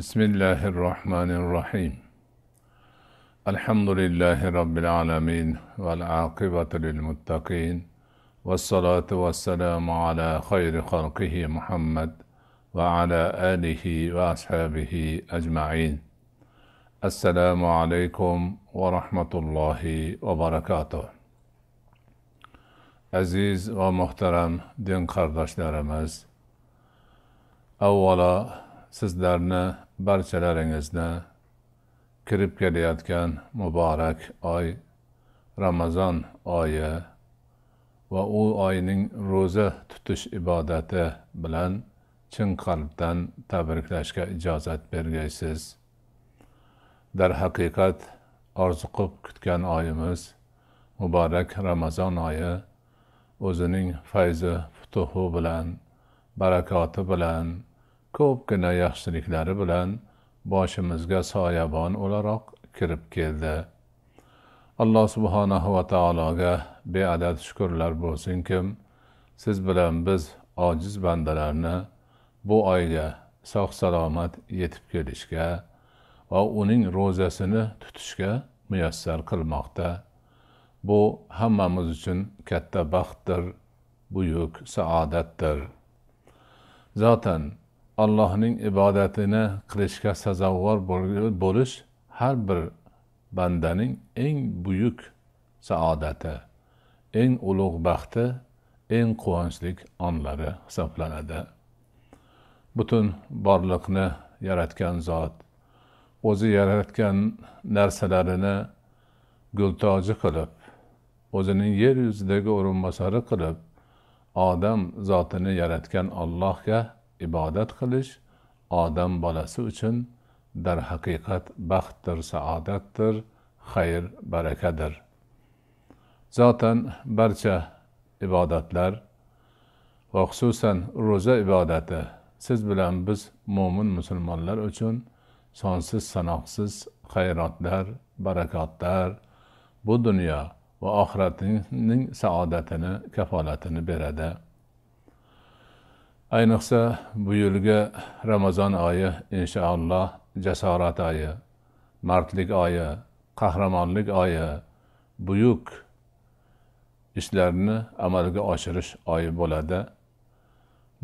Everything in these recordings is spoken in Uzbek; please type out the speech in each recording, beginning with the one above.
بسم الله الرحمن الرحيم الحمد لله رب العالمين والعاقبة للمتقين والصلاة والسلام على خير خلقه محمد وعلى آله وأصحابه أجمعين السلام عليكم ورحمة الله وبركاته عزيز ومحترم دين din qardoshlarimiz أولا sizlarni barchalaringizni kirib kelayotgan muborak oy ramazon oyi va u oyning ro'za tutish ibodati bilan chin qalbdan tabriklashga ijozat bergaysiz darhaqiqat orziqib kutgan oyimiz muborak ramazon oyi o'zining fayzi futuhi bilan barakoti bilan ko'pgina yaxshiliklari bilan boshimizga soyabon o'laroq kirib keldi alloh subhanahu va taologa beadad shukurlar bo'lsinkim siz bilan biz ojiz bandalarni bu oyga sog' salomat yetib kelishga va uning ro'zasini tutishga muyassar qilmoqda bu hammamiz uchun katta baxtdir buyuk saodatdir zotan allohning ibodatini qilishga sazovor bo'lish har bir bandaning eng buyuk saodati eng ulug' baxti eng quvonchli onlari hisoblanadi butun borliqni yaratgan zot o'zi yaratgan narsalarini gultoji qilib o'zining yer yuzidagi o'rinbosari qilib odam zotini yaratgan ollohga ibodat qilish odam bolasi uchun darhaqiqat baxtdir saodatdir xayr barakadir zotan barcha ibodatlar va xususan ro'za ibodati siz bilan biz mo'min musulmonlar uchun sonsiz sanoqsiz xayrotlar barakotlar bu dunyo va oxiratning saodatini kafolatini beradi ayniqsa bu yilgi ramazon oyi inshaalloh jasorat oyi mardlik oyi qahramonlik oyi buyuk ishlarni amalga oshirish oyi bo'ladi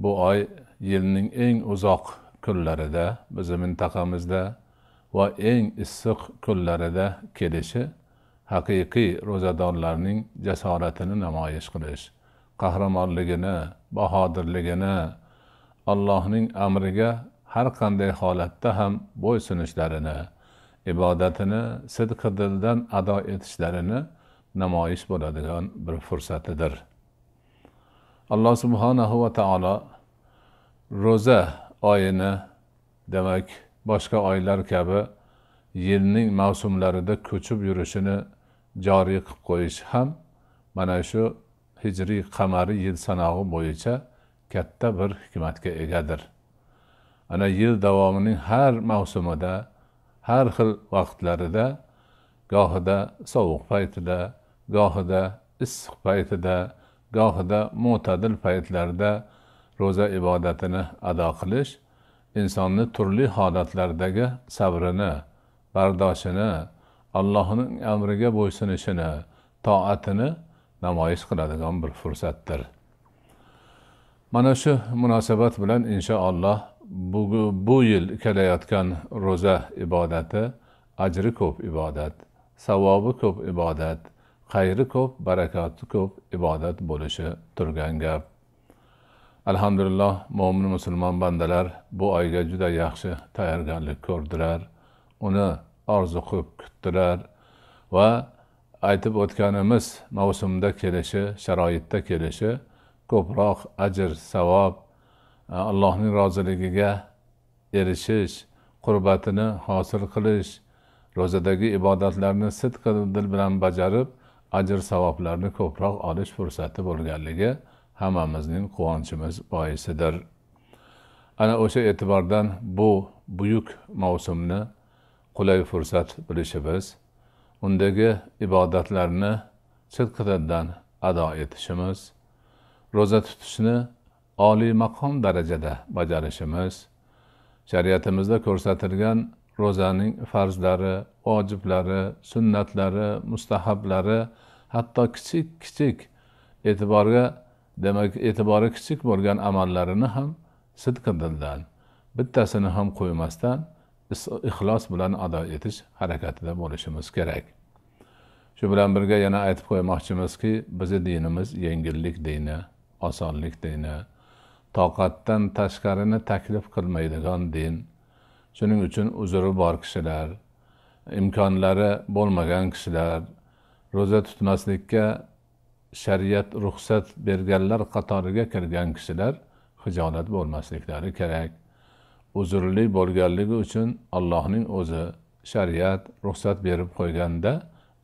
bu oy yilning eng uzoq kunlarida bizni mintaqamizda va eng issiq kunlarida kelishi haqiqiy ro'zadorlarning jasoratini namoyish qilish qahramonligini bahodirligini allohning amriga har qanday holatda ham bo'ysunishlarini ibodatini sidqi dildan ado etishlarini namoyish bo'ladigan bir fursatidir alloh subhanahu va taolo ro'za oyini demak boshqa oylar kabi yilning mavsumlarida ko'chib yurishini joriy qilib qo'yish ham mana shu hijriy qamari yil sanog'i bo'yicha katta bir hikmatga egadir ana yil davomining har mavsumida har xil vaqtlarida gohida sovuq paytida gohida issiq paytida gohida mo'tadil paytlarda ro'za ibodatini ado qilish insonni turli holatlardagi sabrini bardoshini allohning amriga bo'ysunishini toatini namoyish qiladigan bir fursatdir mana shu munosabat bilan inshaalloh bu, bu yil kelayotgan ro'za ibodati ajri ko'p ibodat savobi ko'p ibodat xayri ko'p barakati ko'p ibodat bo'lishi turgan gap alhamdulillah mo'min musulmon bandalar bu oyga juda yaxshi tayyorgarlik ko'rdilar uni orzu qilib kutdilar va aytib o'tganimiz mavsumda kelishi sharoitda kelishi ko'proq ajr savob e, allohning roziligiga erishish qurbatini hosil qilish ro'zadagi ibodatlarni sidqi dil bilan bajarib ajr savoblarni ko'proq olish fursati bo'lganligi hammamizning quvonchimiz boisidir ana o'sha e'tibordan bu buyuk mavsumni qulay fursat bilishimiz undagi ibodatlarni sidqidildan ado etishimiz ro'za tutishni oliy maqom darajada bajarishimiz shariatimizda ko'rsatilgan ro'zaning farzlari vojiblari sunnatlari mustahablari hatto kichik kichik e'tiborga demak e'tibori kichik bo'lgan amallarini ham sidqidildan bittasini ham qo'ymasdan ixlos bilan ado etish harakatida bo'lishimiz kerak shu bilan birga yana aytib qo'ymoqchimizki bizni dinimiz yengillik dini osonlik dini toqatdan tashqarini taklif qilmaydigan din shuning uchun uzri bor kishilar imkonlari bo'lmagan kishilar ro'za tutmaslikka shariat ruxsat berganlar qatoriga kirgan kishilar hijolat bo'lmasliklari kerak uzrli bo'lganligi uchun allohning o'zi shariat ruxsat berib qo'yganda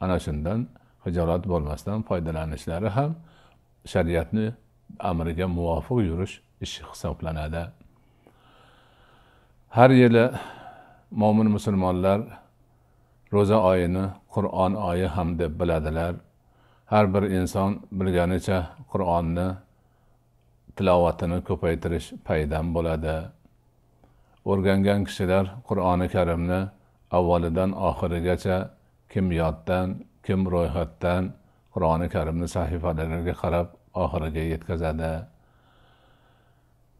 ana shundan hijolat bo'lmasdan foydalanishlari ham shariatni amriga muvofiq yurish ishi hisoblanadi har yili mo'min musulmonlar ro'za oyini qur'on oyi ham deb biladilar har bir inson bilganicha qur'onni tilovatini ko'paytirish paydan bo'ladi o'rgangan kishilar qur'oni karimni avvalidan oxirigacha kim yoddan kim ro'yxatdan qur'oni karimni sahifalariga qarab oxiriga yetkazadi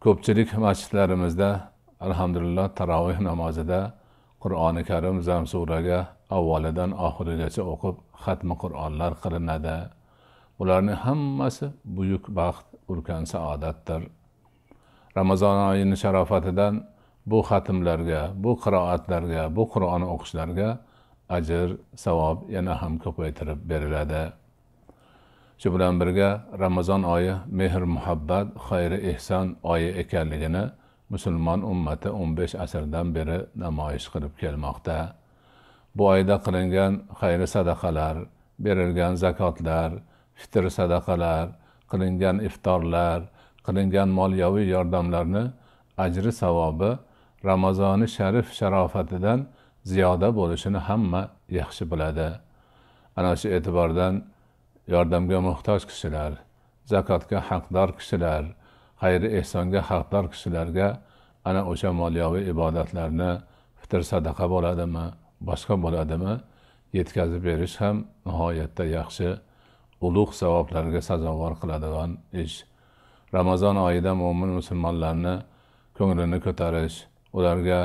ko'pchilik masjidlarimizda alhamdulillah taroveh namozida qur'oni karim zam suraga avvalidan oxirigacha o'qib xatmi qur'onlar qilinadi bularning hammasi buyuk baxt ulkan saodatdir ramazon oyini sharofatidan bu xatmlarga bu qiroatlarga bu qur'on o'qishlarga ajr savob yana ham ko'paytirib beriladi shu bilan birga ramazon oyi mehr muhabbat xayri ehson oyi ekanligini musulmon ummati 15 asrdan beri namoyish qilib kelmoqda bu oyda qilingan xayri sadaqalar berilgan zakotlar fitr sadaqalar qilingan iftorlar qilingan moliyaviy yordamlarni ajri savobi ramazoni sharif sharofatidan ziyoda bo'lishini hamma yaxshi biladi ana shu e'tibordan yordamga muhtoj kishilar zakotga haqdor kishilar xayri ehsonga haqdor kishilarga ana o'sha moliyaviy ibodatlarni fitr sadaqa bo'ladimi boshqa bo'ladimi yetkazib berish ham nihoyatda yaxshi ulug' savoblarga sazovor qiladigan ish ramazon oyida mo'min musulmonlarni ko'nglini ko'tarish ularga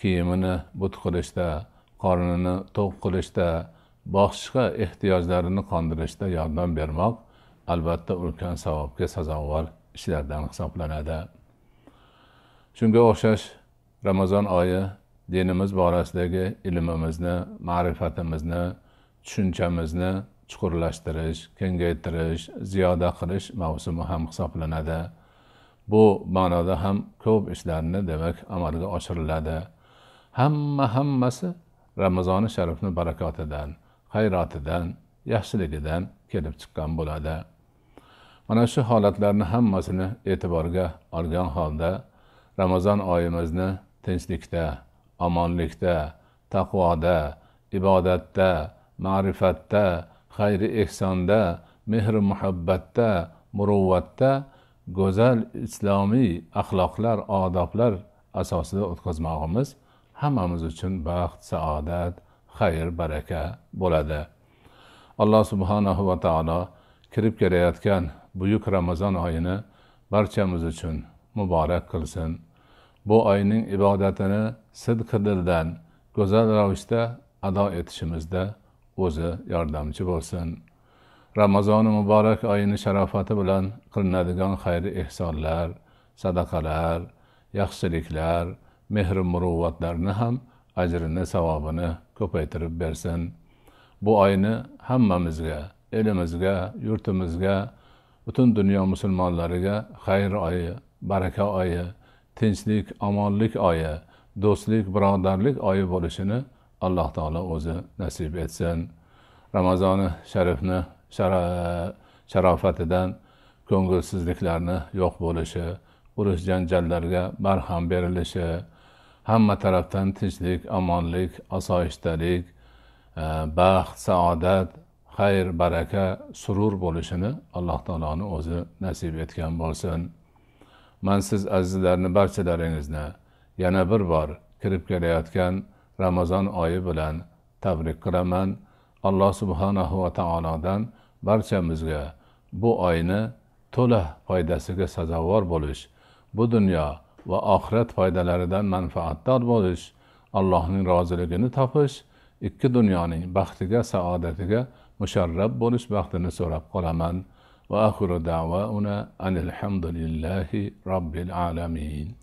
kiyimini but qilishda qornini to'q qilishda boshqa ehtiyojlarini qondirishda yordam bermoq albatta ulkan savobga sazovor ishlardan hisoblanadi shunga o'xshash ramazon oyi dinimiz borasidagi ilmimizni ma'rifatimizni tushunchamizni chuqurlashtirish kengaytirish ziyoda qilish mavsumi ham hisoblanadi bu ma'noda ham ko'p ishlarni demak amalga oshiriladi hamma hammasi ramazoni sharifni barakotidan hayrotidan yaxshiligidan kelib chiqqan bo'ladi mana shu holatlarni hammasini e'tiborga olgan holda ramazon oyimizni tinchlikda omonlikda taqvoda ibodatda ma'rifatda xayri ehsonda mehr muhabbatda muruvvatda go'zal islomiy axloqlar odoblar asosida o'tkazmog'imiz hammamiz uchun baxt saodat xayr baraka bo'ladi alloh subhanahu va taolo kirib kelayotgan buyuk ramazon oyini barchamiz uchun muborak qilsin bu oyning ibodatini sidqi dildan go'zal ravishda ado etishimizda o'zi yordamchi bo'lsin ramazoni muborak oyini sharofati bilan qilinadigan xayri ehsonlar sadaqalar yaxshiliklar mehr muruvvatlarni ham ajrini savobini ko'paytirib bersin bu oyni hammamizga elimizga yurtimizga butun dunyo musulmonlariga xayr oyi baraka oyi tinchlik omonlik oyi do'stlik birodarlik oyi bo'lishini alloh taolo o'zi nasib etsin ramazoni sharifni sharofatidan ko'ngilsizliklarni yo'q bo'lishi urush janjallarga barham berilishi hamma tarafdan tinchlik omonlik osoyishtalik e, baxt saodat xayr baraka surur bo'lishini alloh taoloni o'zi nasib etgan bo'lsin man siz azizlarni barchalaringizni yana bir bor kirib kelayotgan ramazon oyi bilan tabrik qilaman alloh subhanahu va taolodan barchamizga bu oyni to'la foydasiga sazovor bo'lish bu dunyo va oxirat foydalaridan manfaatdor bo'lish allohning roziligini topish ikki dunyoning baxtiga saodatiga musharrab bo'lish baxtini so'rab qolaman va axiru da'vauna anilhamdulillahi robbil alamin